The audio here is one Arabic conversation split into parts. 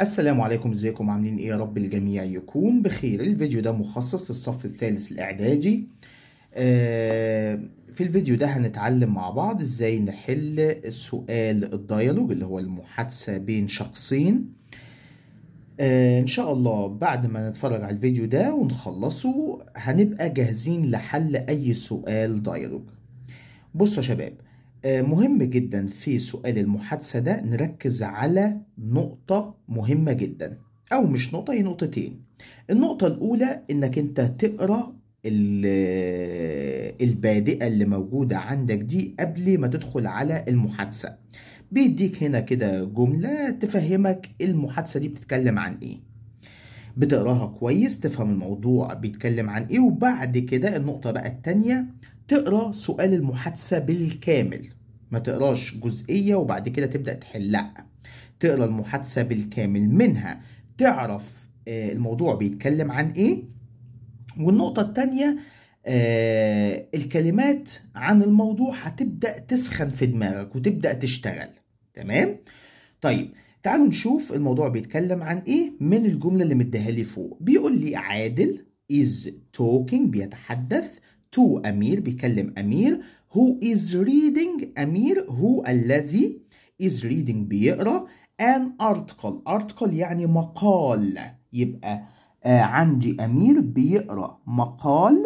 السلام عليكم ازيكم عاملين ايه يا رب الجميع يكون بخير الفيديو ده مخصص للصف الثالث الاعدادي آه، في الفيديو ده هنتعلم مع بعض ازاي نحل السؤال الديالوج اللي هو المحادثة بين شخصين آه، ان شاء الله بعد ما نتفرج على الفيديو ده ونخلصه هنبقى جاهزين لحل اي سؤال ديالوج بصوا يا شباب آه، مهم جدا في سؤال المحادثة ده نركز على نقطة مهمة جدا أو مش نقطة هي نقطتين النقطة الأولى إنك أنت تقرأ آه، البادئة اللي موجودة عندك دي قبل ما تدخل على المحادثة بيديك هنا كده جملة تفهمك المحادثة دي بتتكلم عن إيه بتقراها كويس تفهم الموضوع بيتكلم عن إيه وبعد كده النقطة بقى التانية تقرا سؤال المحادثه بالكامل ما تقراش جزئيه وبعد كده تبدا تحل لا تقرا المحادثه بالكامل منها تعرف آه، الموضوع بيتكلم عن ايه والنقطه الثانيه آه، الكلمات عن الموضوع هتبدا تسخن في دماغك وتبدا تشتغل تمام طيب تعالوا نشوف الموضوع بيتكلم عن ايه من الجمله اللي مديها لي فوق بيقول لي عادل is talking بيتحدث تو أمير بيكلم أمير who is reading أمير هو الذي is reading بيقرأ an article article يعني مقال يبقى آه عندي أمير بيقرأ مقال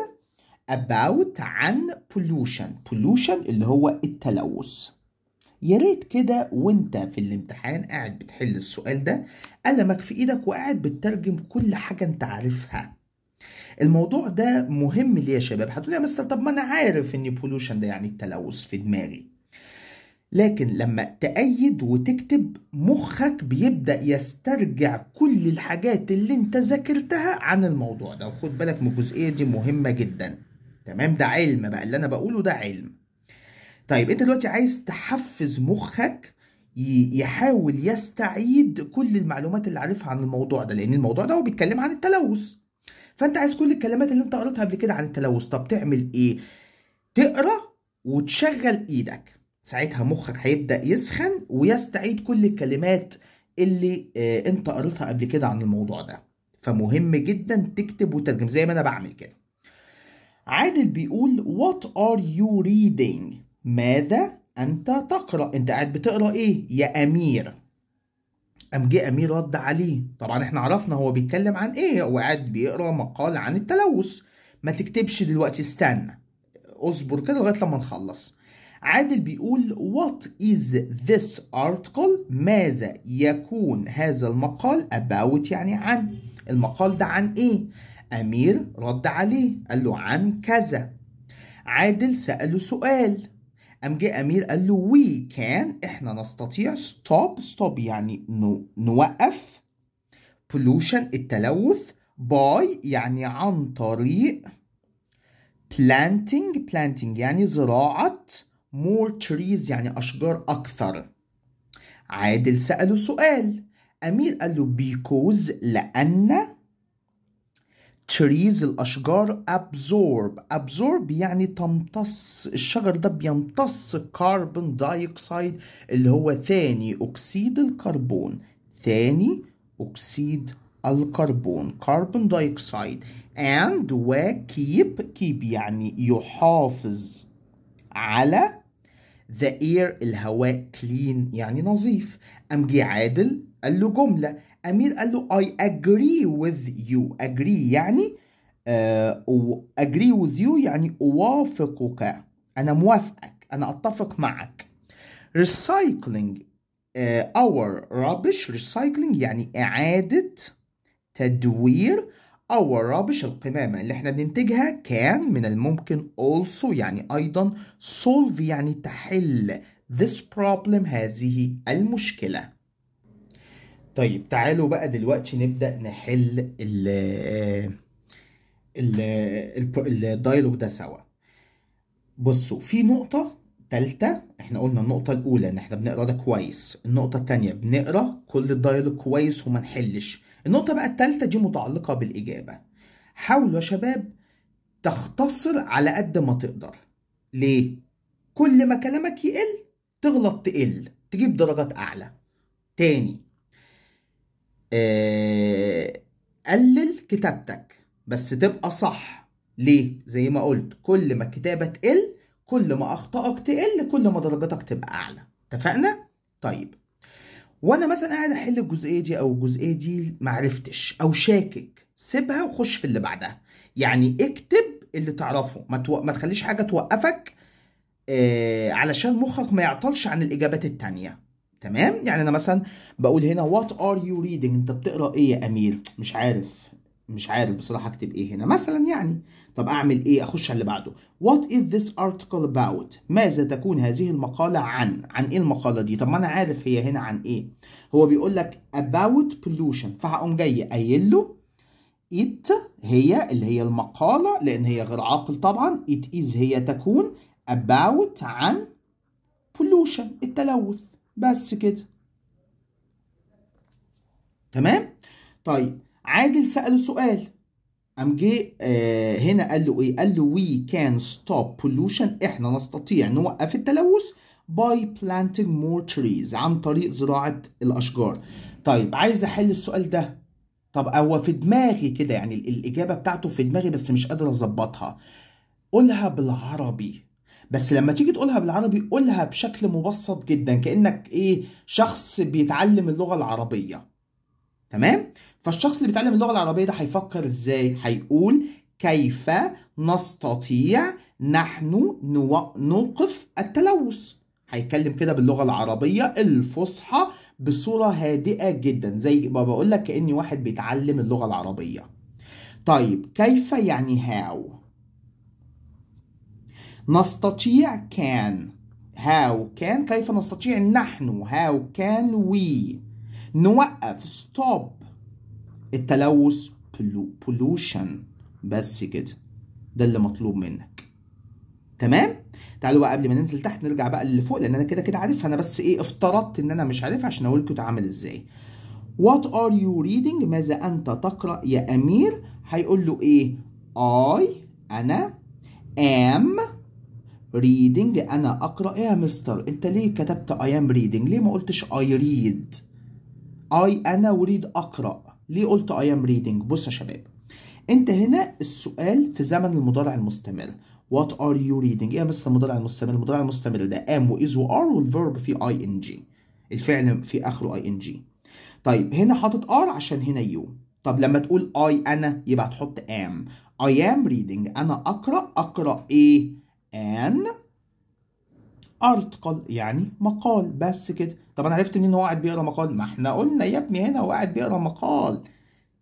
about عن pollution pollution اللي هو التلوث يا ريت كده وانت في الامتحان قاعد بتحل السؤال ده قلمك في ايدك وقاعد بتترجم كل حاجة انت عارفها الموضوع ده مهم ليه يا شباب هتقولي يا مستر طب ما انا عارف ان بولوشن ده يعني التلوث في دماغي لكن لما تأيد وتكتب مخك بيبدأ يسترجع كل الحاجات اللي انت ذاكرتها عن الموضوع ده وخد بالك من الجزئية دي مهمة جدا تمام ده علم بقى اللي انا بقوله ده علم طيب انت دلوقتي عايز تحفز مخك يحاول يستعيد كل المعلومات اللي عارفها عن الموضوع ده لان الموضوع ده هو بيتكلم عن التلوث فانت عايز كل الكلمات اللي انت قريتها قبل كده عن التلوث طب تعمل ايه تقرا وتشغل ايدك ساعتها مخك هيبدا يسخن ويستعيد كل الكلمات اللي آه، انت قريتها قبل كده عن الموضوع ده فمهم جدا تكتب وتترجم زي ما انا بعمل كده عادل بيقول what are you reading ماذا انت تقرا انت قاعد بتقرا ايه يا امير قام جه امير رد عليه طبعا احنا عرفنا هو بيتكلم عن ايه هو قاعد بيقرا مقال عن التلوث ما تكتبش دلوقتي استنى اصبر كده لغايه لما نخلص عادل بيقول what is this article ماذا يكون هذا المقال about يعني عن المقال ده عن ايه امير رد عليه قال له عن كذا عادل سأله سؤال قام جه امير قال له وي كان احنا نستطيع ستوب ستوب يعني نوقف بولوشن التلوث باي يعني عن طريق planting planting يعني زراعة more trees يعني أشجار أكثر عادل سأله سؤال أمير قال له because لأن trees الأشجار absorb absorb يعني تمتص الشجر ده بيمتص carbon دايوكسيد اللي هو ثاني أكسيد الكربون ثاني أكسيد الكربون carbon دايوكسيد and و keep keep يعني يحافظ على the air الهواء clean يعني نظيف أم جي عادل قال له جملة امير قال له I agree with you agree يعني uh, agree with you يعني اوافقك انا موافقك انا اتفق معك recycling uh, our rubbish recycling يعني اعاده تدوير our rubbish القمامة اللي احنا بننتجها كان من الممكن also يعني أيضا solve يعني تحل this problem هذه المشكلة طيب تعالوا بقى دلوقتي نبدأ نحل ال ال الدايلوج ده سوا بصوا في نقطة تالتة احنا قلنا النقطة الأولى إن احنا بنقرا ده كويس، النقطة التانية بنقرا كل الدايلوج كويس وما نحلش، النقطة بقى التالتة دي متعلقة بالإجابة. حاولوا يا شباب تختصر على قد ما تقدر. ليه؟ كل ما كلامك يقل تغلط تقل، تجيب درجات أعلى. تاني آه، قلل كتابتك بس تبقى صح ليه زي ما قلت كل ما الكتابه تقل كل ما اخطائك تقل كل ما درجتك تبقى اعلى اتفقنا طيب وانا مثلا قاعد احل الجزئيه دي او الجزئيه دي معرفتش او شاكك سيبها وخش في اللي بعدها يعني اكتب اللي تعرفه ما, تو... ما تخليش حاجه توقفك آه علشان مخك ما يعطلش عن الاجابات التانيه تمام يعني انا مثلا بقول هنا وات ار يو ريدنج انت بتقرا ايه يا امير مش عارف مش عارف بصراحه اكتب ايه هنا مثلا يعني طب اعمل ايه اخش على اللي بعده وات از ذس ارتكل اباوت ماذا تكون هذه المقاله عن عن ايه المقاله دي طب ما انا عارف هي هنا عن ايه هو بيقول لك اباوت بلوشن فهقوم جاي قايل له it هي اللي هي المقاله لان هي غير عاقل طبعا it is هي تكون about عن pollution التلوث بس كده تمام طيب عادل سأله سؤال قام جه آه هنا قال له ايه قال له وي كان ستوب pollution احنا نستطيع نوقف التلوث باي planting more trees عن طريق زراعة الأشجار طيب عايز أحل السؤال ده طب هو في دماغي كده يعني الإجابة بتاعته في دماغي بس مش قادر أظبطها قولها بالعربي بس لما تيجي تقولها بالعربي قولها بشكل مبسط جدا كانك ايه شخص بيتعلم اللغه العربيه تمام فالشخص اللي بيتعلم اللغه العربيه ده هيفكر ازاي هيقول كيف نستطيع نحن نوقف التلوث هيتكلم كده باللغه العربيه الفصحى بصوره هادئه جدا زي ما بقول لك كاني واحد بيتعلم اللغه العربيه طيب كيف يعني هاو نستطيع كان هاو كان كيف نستطيع نحن هاو كان وي نوقف stop التلوث pollution بس كده ده اللي مطلوب منك تمام تعالوا بقى قبل ما ننزل تحت نرجع بقى للي فوق لان انا كده كده عارفها انا بس ايه افترضت ان انا مش عارفها عشان اقول لكم تعمل ازاي What are you reading ماذا انت تقرا يا امير هيقول له ايه I انا am reading انا اقرا ايه يا مستر انت ليه كتبت I am reading ليه ما قلتش I read I انا وريد اقرا ليه قلت I am reading بص يا شباب انت هنا السؤال في زمن المضارع المستمر وات ار يو ريدنج ايه يا مستر المضارع المستمر المضارع المستمر ده ام واز وار والفيرب فيه اي ان جي الفعل في اخره اي ان جي طيب هنا حاطط ار عشان هنا يو طب لما تقول اي انا يبقى هتحط ام اي ام ريدنج انا اقرا اقرا ايه an article يعني مقال بس كده طب انا عرفت منين هو قاعد بيقرا مقال ما احنا قلنا يا ابني هنا هو قاعد بيقرا مقال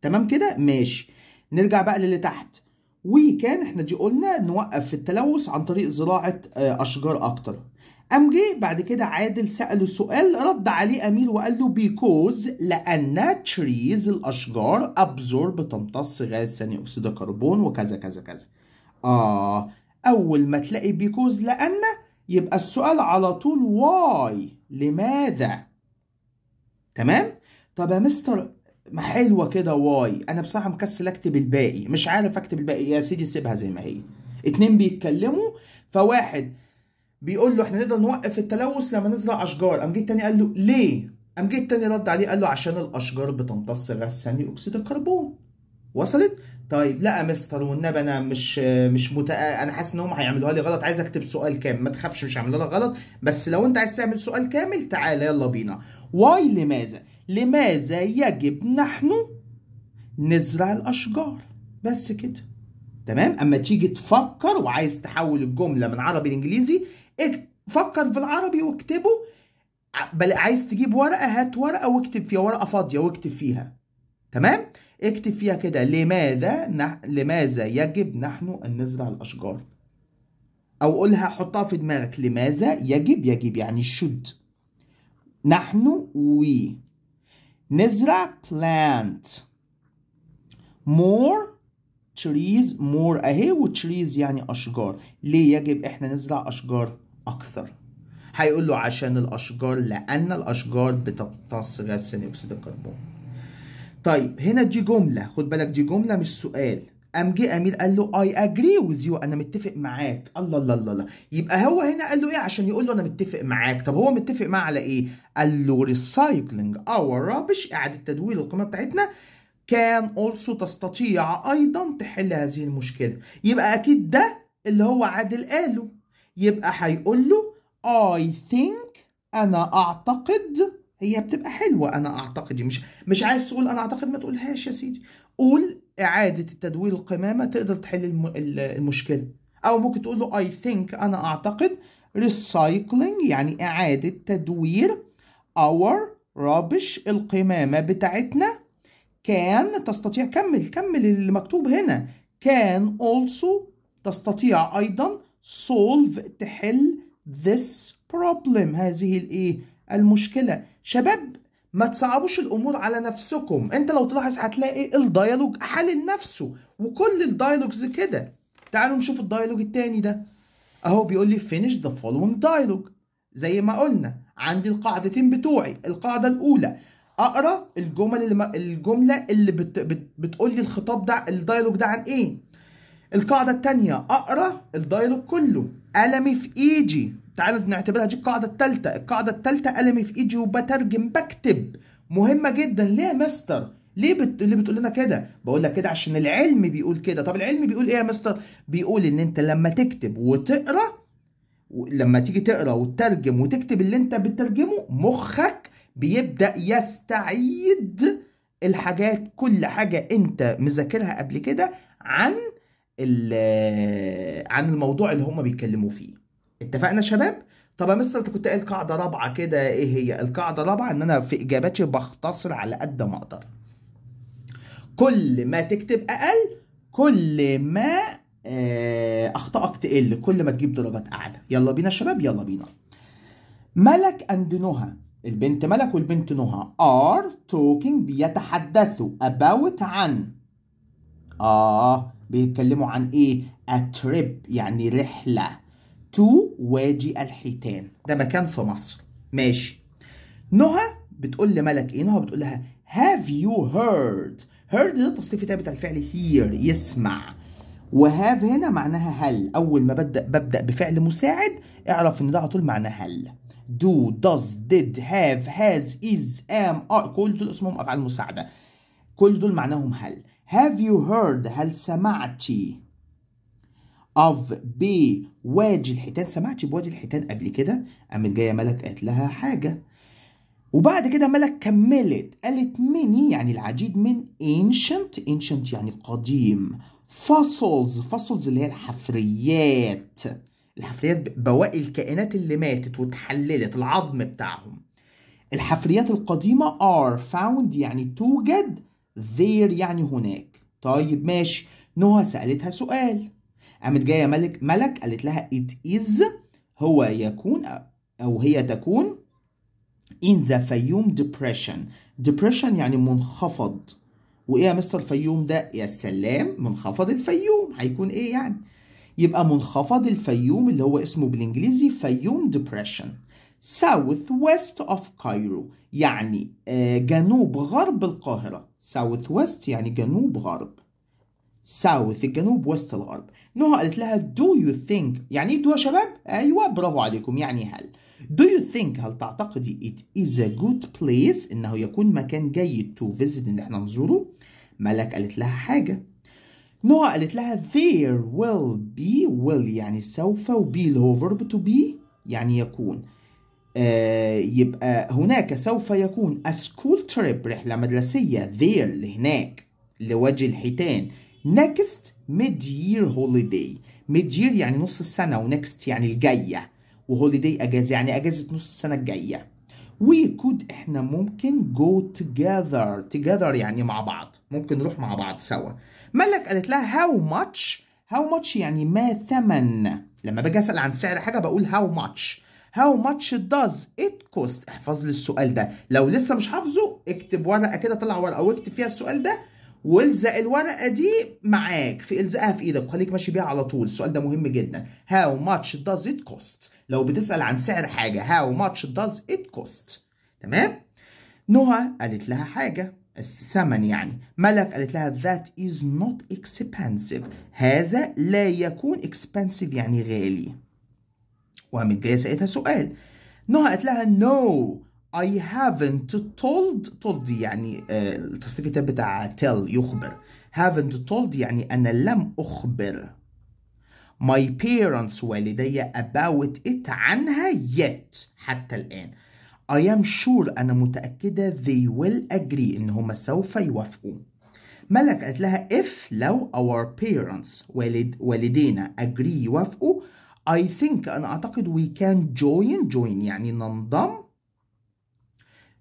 تمام كده ماشي نرجع بقى للي تحت وي كان احنا دي قلنا نوقف في التلوث عن طريق زراعه آه، اشجار اكتر قام جه بعد كده عادل سأله سؤال رد عليه أمير وقال له بيكوز لأن تريز الأشجار absorb بتمتص غاز ثاني أكسيد الكربون وكذا كذا كذا. آه أول ما تلاقي بيكوز لأن يبقى السؤال على طول واي لماذا تمام؟ طب يا مستر ما حلوة كده واي أنا بصراحة مكسل أكتب الباقي مش عارف أكتب الباقي يا سيدي سيبها زي ما هي اتنين بيتكلموا فواحد بيقول له احنا نقدر نوقف التلوث لما نزرع أشجار قام جه التاني قال له ليه؟ قام جه التاني رد عليه قال له عشان الأشجار بتمتص غاز ثاني أكسيد الكربون وصلت؟ طيب لا يا مستر والنبي انا مش مش متأ... انا حاسس ان هم هيعملوها لي غلط عايز اكتب سؤال كامل ما تخافش مش هيعملوها لك غلط بس لو انت عايز تعمل سؤال كامل تعالى يلا بينا واي لماذا لماذا يجب نحن نزرع الاشجار بس كده تمام اما تيجي تفكر وعايز تحول الجمله من عربي لانجليزي فكر في العربي واكتبه بل عايز تجيب ورقه هات ورقه واكتب فيها ورقه فاضيه واكتب فيها تمام اكتب فيها كده لماذا نح... لماذا يجب نحن أن نزرع الأشجار أو قولها حطها في دماغك لماذا يجب يجب يعني should نحن we نزرع plant more trees more اهي وتريز يعني اشجار ليه يجب احنا نزرع اشجار اكثر هيقول له عشان الاشجار لان الاشجار بتمتص غاز ثاني اكسيد الكربون طيب هنا دي جمله خد بالك دي جمله مش سؤال قام جه امير قال له اي اجري وذ يو انا متفق معاك الله الله الله يبقى هو هنا قال له ايه عشان يقول له انا متفق معاك طب هو متفق معاه على ايه قال له ريسايكلينج اور رابش اعاده تدوير القيمه بتاعتنا كان اولسو تستطيع ايضا تحل هذه المشكله يبقى اكيد ده اللي هو عادل قاله يبقى هيقول له اي ثينك أنا أعتقد هي بتبقى حلوة أنا أعتقد مش مش عايز تقول أنا أعتقد ما تقولهاش يا سيدي قول إعادة التدوير القمامة تقدر تحل الم... المشكلة أو ممكن تقول له I think أنا أعتقد recycling يعني إعادة تدوير our rubbish القمامة بتاعتنا كان تستطيع كمل كمل اللي مكتوب هنا كان also تستطيع أيضا solve تحل this problem هذه الإيه المشكله شباب ما تصعبوش الامور على نفسكم انت لو تلاحظ هتلاقي الديالوج حل نفسه وكل الديالوجز كده تعالوا نشوف الديالوج الثاني ده اهو بيقول لي finish the following dialogue زي ما قلنا عندي القاعدتين بتوعي القاعده الاولى اقرا الجمل اللي الجمله اللي بت بت بتقول لي الخطاب ده الديالوج ده عن ايه القاعده الثانيه اقرا الديالوج كله قلمي في ايدي تعالوا نعتبرها دي القاعدة التالتة القاعدة التالتة قلمي في ايدي وبترجم بكتب مهمة جدا ليه يا مستر ليه بت... ليه بتقول لنا كده بقول لك كده عشان العلم بيقول كده طب العلم بيقول ايه يا مستر بيقول ان انت لما تكتب وتقرا لما تيجي تقرا وتترجم وتكتب اللي انت بترجمه مخك بيبدا يستعيد الحاجات كل حاجه انت مذاكرها قبل كده عن عن الموضوع اللي هم بيتكلموا فيه اتفقنا شباب طب يا مستر انت كنت قايل قاعده رابعه كده ايه هي القاعده الرابعه ان انا في اجاباتي بختصر على قد ما اقدر كل ما تكتب اقل كل ما آه، اخطائك تقل كل ما تجيب درجات اعلى يلا بينا شباب يلا بينا ملك اند نهى البنت ملك والبنت نهى are talking بيتحدثوا about عن اه بيتكلموا عن ايه a trip يعني رحله تو وادي الحيتان ده مكان في مصر ماشي نهى بتقول لملك ايه نهى بتقول لها have you heard heard ده تصنيف ثابت الفعل hear يسمع وهاف هنا معناها هل اول ما ببدا ببدا بفعل مساعد اعرف ان ده على طول معناه هل do does did have has is am are كل دول اسمهم افعال مساعده كل دول معناهم هل have you heard هل سمعتي of B وادي الحيتان سمعتش بوادي الحيتان قبل كده قامت جايه ملك قالت لها حاجه وبعد كده ملك كملت قالت مني يعني العديد من ancient ancient يعني قديم fossils fossils اللي هي الحفريات الحفريات بواقي الكائنات اللي ماتت وتحللت العظم بتاعهم الحفريات القديمة are found يعني توجد there يعني هناك طيب ماشي نوها سألتها سؤال قامت جايه ملك ملك قالت لها it is هو يكون او هي تكون in the فيوم depression depression يعني منخفض وايه يا مستر فيوم ده يا سلام منخفض الفيوم هيكون ايه يعني يبقى منخفض الفيوم اللي هو اسمه بالانجليزي فيوم depression south west of Cairo يعني آه، جنوب غرب القاهرة south west يعني جنوب غرب ساوث الجنوب وسط الغرب نوها قالت لها دو يو ثينك يعني ايه يا شباب ايوه برافو عليكم يعني هل Do you think هل تعتقدي it is a good place انه يكون مكان جيد to visit ان احنا نزوره؟ ملك قالت لها حاجة نوها قالت لها there will be will يعني سوف وبي اللي هو verb to be يعني يكون آه يبقى هناك سوف يكون a school trip رحلة مدرسية there لهناك لوجه الحيتان next mid year holiday mid year يعني نص السنة ونكست يعني الجاية وهوليداي أجازة يعني أجازة نص السنة الجاية we could إحنا ممكن go together together يعني مع بعض ممكن نروح مع بعض سوا ملك قالت لها how much how much يعني ما ثمن لما باجي أسأل عن سعر حاجة بقول how much how much does it cost احفظ لي السؤال ده لو لسه مش حافظه اكتب ورقة كده طلع ورقة واكتب فيها السؤال ده والزق الورقه دي معاك في الزقها في ايدك وخليك ماشي بيها على طول السؤال ده مهم جدا هاو ماتش داز ات كوست لو بتسال عن سعر حاجه هاو ماتش داز ات كوست تمام نهى قالت لها حاجه الثمن يعني ملك قالت لها ذات از نوت اكسبنسيف هذا لا يكون اكسبنسيف يعني غالي وقامت جايه سالتها سؤال نهى قالت لها no I haven't told told يعني آه، التصريف التالي بتاع tell يخبر haven't told يعني أنا لم أخبر my parents والدي about it عنها yet حتى الآن I am sure أنا متأكدة they will agree إن هما سوف يوافقوا ملك قالت لها if لو our parents والد والدينا agree يوافقوا I think أنا أعتقد we can join join يعني ننضم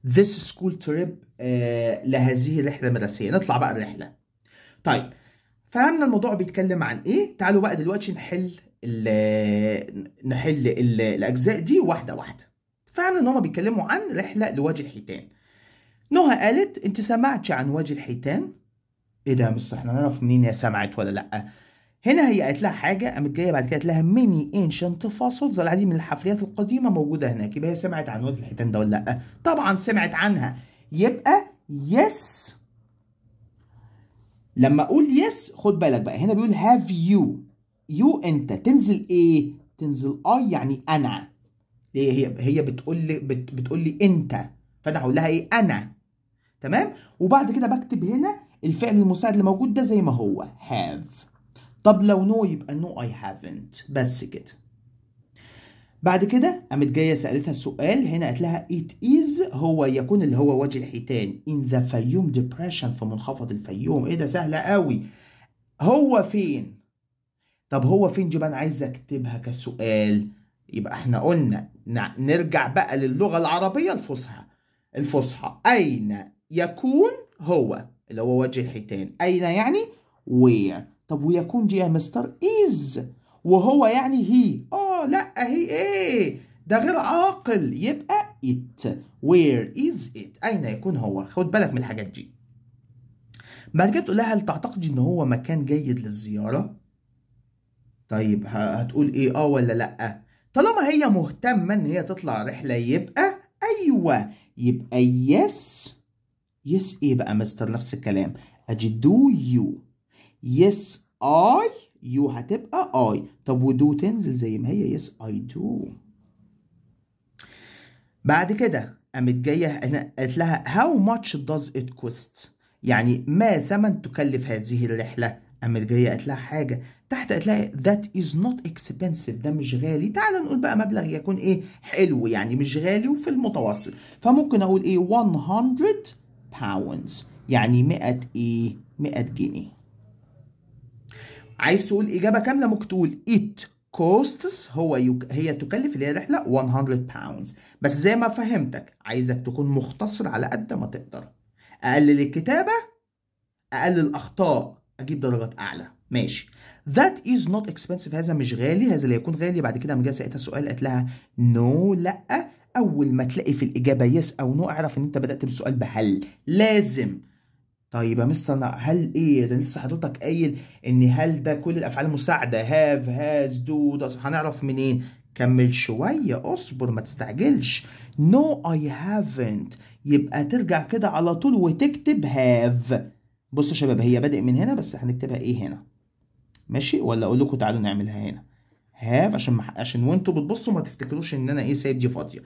this school trip آه، لهذه الرحله المدرسيه نطلع بقى الرحله طيب فهمنا الموضوع بيتكلم عن ايه تعالوا بقى دلوقتي نحل الـ نحل الـ الاجزاء دي واحده واحده فهمنا ان هما بيتكلموا عن رحله لوادي الحيتان نهى قالت انت سمعتي عن وادي الحيتان ايه ده مش احنا نعرف منين هي سمعت ولا لا هنا هي قالت لها حاجه قامت جايه بعد كده قالت لها ميني انشنت فاصلز العديد من الحفريات القديمه موجوده هناك يبقى هي سمعت عن واد الحيتان ده ولا لا طبعا سمعت عنها يبقى يس لما اقول يس خد بالك بقى هنا بيقول هاف يو يو انت تنزل ايه تنزل اي يعني انا هي هي بتقول لي بت بتقول لي انت فانا هقول لها ايه انا تمام وبعد كده بكتب هنا الفعل المساعد اللي موجود ده زي ما هو هاف طب لو نو يبقى نو اي هافنت بس كده بعد كده قامت جايه سالتها السؤال هنا قالت لها ات از هو يكون اللي هو وجه الحيتان ان ذا فيوم ديبريشن في منخفض الفيوم ايه ده سهله قوي هو فين طب هو فين جبان عايزه اكتبها كسؤال يبقى احنا قلنا نرجع بقى للغه العربيه الفصحى الفصحى اين يكون هو اللي هو وجه الحيتان اين يعني وير طب ويكون يا مستر إز وهو يعني هي آه لا هي إيه ده غير عاقل يبقى إت وير إز إت أين يكون هو خد بالك من الحاجات دي بعد كده تقول لها هل تعتقدي ان هو مكان جيد للزياره طيب هتقول ايه اه ولا لا طالما هي مهتمه ان هي تطلع رحله يبقى ايوه يبقى يس يس ايه بقى مستر نفس الكلام أجي دو يو يس I you هتبقى I طب ودو تنزل زي ما هي yes I do بعد كده قامت جايه هنا قالت لها how much does it cost يعني ما ثمن تكلف هذه الرحله قامت جايه قالت لها حاجه تحت قالت لها that is not expensive ده مش غالي تعال نقول بقى مبلغ يكون ايه حلو يعني مش غالي وفي المتوسط فممكن اقول ايه 100 pounds يعني 100 ايه 100 جنيه عايز تقول اجابه كامله ممكن تقول it costs هو يك... هي تكلف اللي هي رحله 100 pounds بس زي ما فهمتك عايزك تكون مختصر على قد ما تقدر اقلل الكتابه اقلل الاخطاء اجيب درجات اعلى ماشي that is not expensive هذا مش غالي هذا لا يكون غالي بعد كده لما جه سالتها سؤال قالت لها نو no, لا اول ما تلاقي في الاجابه يس yes او نو no, اعرف ان انت بدات بالسؤال بهل لازم طيب يا مستر هل ايه ده لسه حضرتك قايل ان هل ده كل الافعال المساعده هاف هاز دو هنعرف منين كمل شويه اصبر ما تستعجلش نو اي هافنت يبقى ترجع كده على طول وتكتب هاف بصوا يا شباب هي بادئ من هنا بس هنكتبها ايه هنا ماشي ولا اقول لكم تعالوا نعملها هنا هاف عشان مح... عشان وانتوا بتبصوا ما تفتكروش ان انا ايه سايب دي فاضيه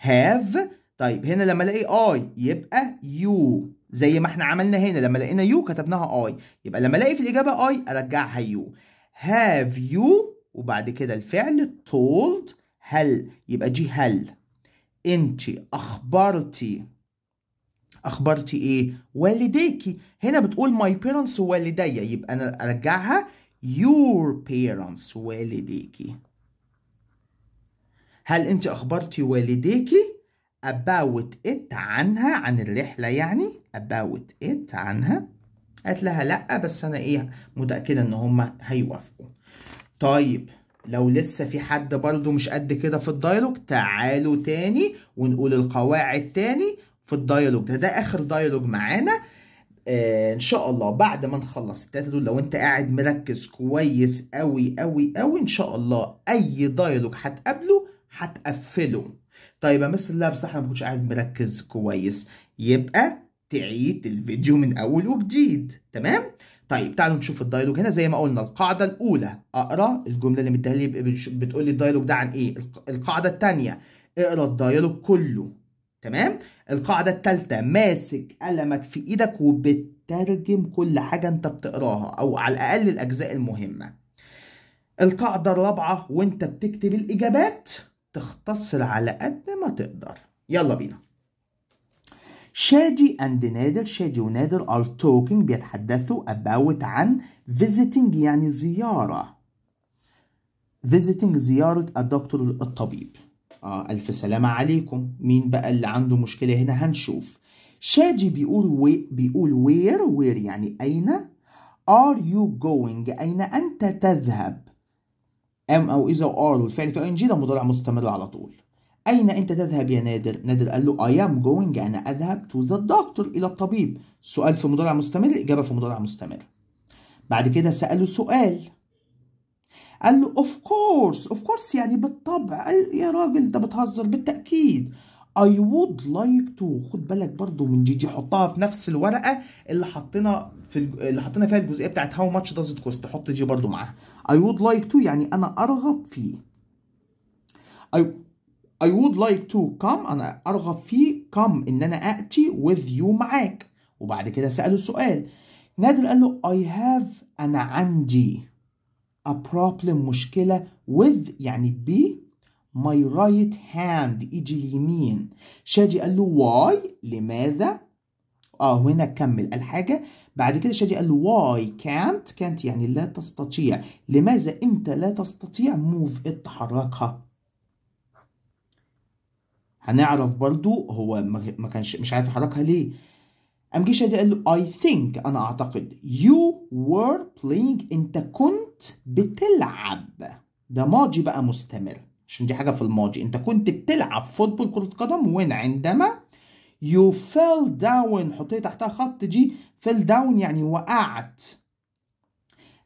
هاف طيب هنا لما الاقي اي يبقى يو زي ما احنا عملنا هنا لما لقينا يو كتبناها اي يبقى لما الاقي في الاجابه اي ارجعها يو هاف يو وبعد كده الفعل تولد هل يبقى جي هل انت اخبرتي اخبرتي ايه والديكي هنا بتقول my parents والديا يبقى انا ارجعها your parents والديكي هل انت اخبرتي والديكي about it عنها عن الرحلة يعني about it عنها قالت لها لأ بس أنا إيه متأكدة إن هما هيوافقوا طيب لو لسه في حد برضه مش قد كده في الدايلوج تعالوا تاني ونقول القواعد تاني في الدايلوج ده ده آخر دايلوج معانا آه ان شاء الله بعد ما نخلص التلاته دول لو انت قاعد مركز كويس قوي قوي قوي ان شاء الله اي دايلوج هتقابله هتقفله طيب يا اللابس لا احنا ما كنتش قاعد مركز كويس يبقى تعيد الفيديو من اول وجديد تمام طيب تعالوا نشوف الدايلوج هنا زي ما قلنا القاعده الاولى اقرا الجمله اللي مديها لي بتقول لي الدايلوج ده عن ايه القاعده الثانيه اقرا الدايلوج كله تمام القاعده الثالثه ماسك قلمك في ايدك وبترجم كل حاجه انت بتقراها او على الاقل الاجزاء المهمه القاعده الرابعه وانت بتكتب الاجابات تختصر على قد ما تقدر يلا بينا شادي اند نادر شادي ونادر ار توكينج بيتحدثوا اباوت عن فيزيتنج يعني زيارة فيزيتنج زيارة الدكتور الطبيب آه ألف سلامة عليكم مين بقى اللي عنده مشكلة هنا هنشوف شادي بيقول وي بيقول وير وير يعني أين ار يو جوينج أين أنت تذهب ام او اذا وار والفعل في ان جي ده مضارع مستمر على طول أين أنت تذهب يا نادر؟ نادر قال له I am going أنا أذهب to the doctor إلى الطبيب سؤال في مضارع مستمر إجابة في مضارع مستمر بعد كده سأله سؤال قال له of course of course يعني بالطبع قال يا راجل أنت بتهزر بالتأكيد I would like to خد بالك برضو من جي جي حطها في نفس الورقه اللي حطينا في الج... اللي حطينا فيها الجزئيه بتاعت how much does it cost حط جي برضو معاها I would like to يعني انا ارغب فيه I I would like to come انا ارغب فيه come ان انا اتي with you معاك وبعد كده ساله السؤال نادر قال له I have انا عندي a problem مشكله with يعني بي my right hand ايدي اليمين شادي قال له why لماذا اه هنا كمل الحاجة بعد كده شادي قال له why can't can't يعني لا تستطيع لماذا انت لا تستطيع move اتحركها هنعرف برضو هو ما كانش مش عارف يحركها ليه قام جه شادي قال له I think أنا أعتقد you were playing أنت كنت بتلعب ده ماضي بقى مستمر عشان دي حاجة في الماضي أنت كنت بتلعب فوتبول كرة قدم وين عندما يو فيل داون حط تحتها خط دي فيل داون يعني وقعت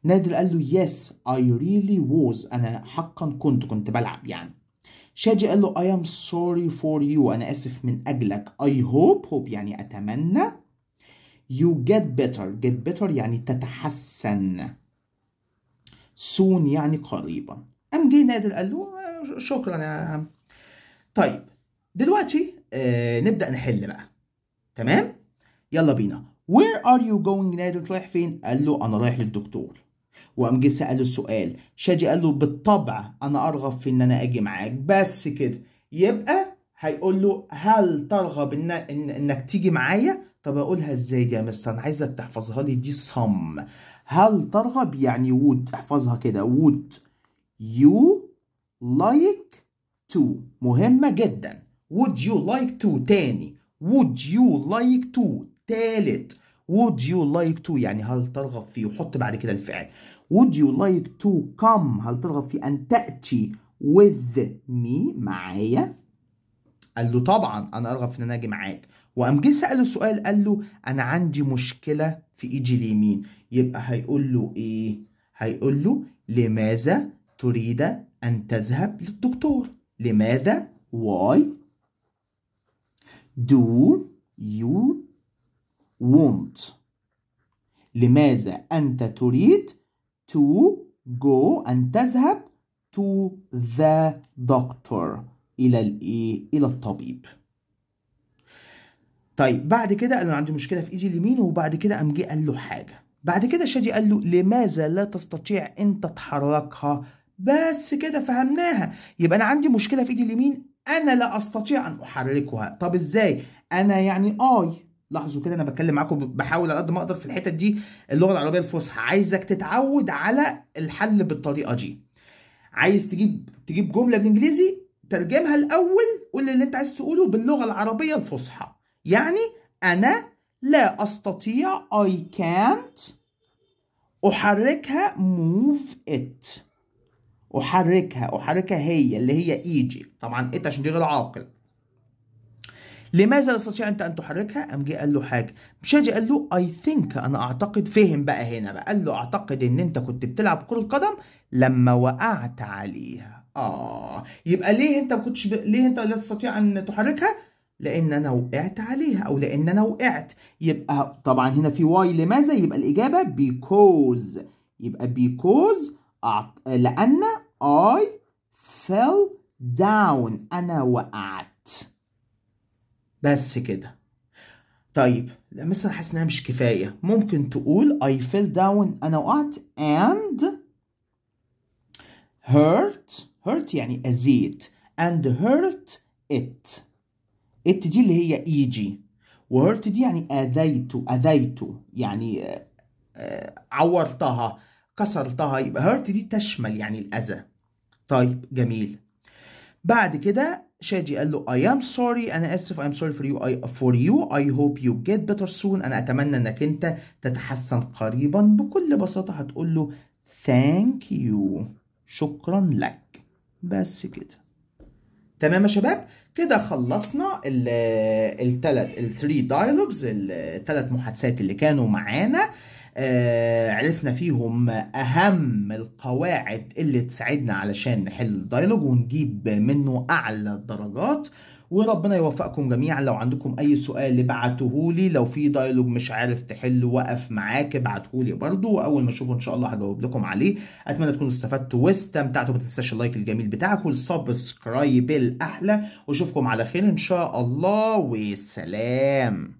نادر قال له يس اي ريلي ووز أنا حقا كنت كنت بلعب يعني شادي قال له اي ام سوري فور يو أنا آسف من أجلك اي هوب هوب يعني أتمنى يو جيت بيتر جيت بيتر يعني تتحسن سون يعني قريبا أم جه نادر قال له شكرا يا عم طيب دلوقتي آه نبدأ نحل بقى تمام يلا بينا where are you going نادر رايح فين قال له انا رايح للدكتور وقام جه سأله السؤال شادي قال له بالطبع انا ارغب في ان انا اجي معاك بس كده يبقى هيقول له هل ترغب إن انك تيجي معايا طب اقولها ازاي دي يا مستر انا عايزك تحفظها لي دي صم هل ترغب يعني would احفظها كده would you like to مهمة جدا would you like to تاني would you like to تالت would you like to يعني هل ترغب في وحط بعد كده الفعل would you like to come هل ترغب في أن تأتي with me معايا قال له طبعا أنا أرغب في أن أنا أجي معاك وقام جه سأله سؤال قال له أنا عندي مشكلة في إيدي اليمين يبقى هيقول له إيه هيقول له لماذا تريد أن تذهب للدكتور لماذا؟ Why do you want لماذا أنت تريد to go أن تذهب to the doctor إلى الإيه؟ إلى الطبيب طيب بعد كده قال له أنا عندي مشكلة في إيدي اليمين وبعد كده قام جه قال له حاجة بعد كده شادي قال له لماذا لا تستطيع أن تتحركها بس كده فهمناها يبقى انا عندي مشكله في ايدي اليمين انا لا استطيع ان احركها طب ازاي انا يعني اي لاحظوا كده انا بتكلم معاكم بحاول على قد ما اقدر في الحتت دي اللغه العربيه الفصحى عايزك تتعود على الحل بالطريقه دي عايز تجيب تجيب جمله بالانجليزي ترجمها الاول قول اللي انت عايز تقوله باللغه العربيه الفصحى يعني انا لا استطيع اي كانت احركها موف ات احركها احركها هي اللي هي ايجي طبعا انت عشان دي غير عاقل لماذا لا تستطيع انت ان تحركها قام جه قال له حاجه مشاجي قال له اي ثينك انا اعتقد فهم بقى هنا بقى قال له اعتقد ان انت كنت بتلعب كره القدم لما وقعت عليها اه يبقى ليه انت ما كنتش ب... ليه انت لا تستطيع ان تحركها لان انا وقعت عليها او لان انا وقعت يبقى طبعا هنا في واي لماذا يبقى الاجابه بيكوز يبقى بيكوز أعت... لان I fell down أنا وقعت بس كده طيب لا مثلا حاسس انها مش كفايه ممكن تقول I fell down انا وقعت and hurt hurt يعني اذيت and hurt it it دي اللي هي اي جي وهرت دي يعني اذيته اذيته يعني آه، آه، عورتها كسرتها يبقى هرت دي تشمل يعني الأذى طيب جميل بعد كده شادي قال له I am sorry أنا آسف I am sorry for you I, for you I hope you get better soon أنا أتمنى إنك أنت تتحسن قريبا بكل بساطة هتقول له thank you شكرا لك بس كده تمام يا شباب كده خلصنا الثلاث الثري دايلوجز الثلاث محادثات اللي كانوا معانا آه، عرفنا فيهم اهم القواعد اللي تساعدنا علشان نحل الدايلوج ونجيب منه اعلى الدرجات وربنا يوفقكم جميعا لو عندكم اي سؤال ابعتوه لي لو في دايلوج مش عارف تحل وقف معاك ابعته لي واول ما اشوفه ان شاء الله هجاوب لكم عليه اتمنى تكونوا استفدتوا واستمتعتوا ما تنساش اللايك الجميل بتاعك والسبسكرايب الاحلى واشوفكم على خير ان شاء الله وسلام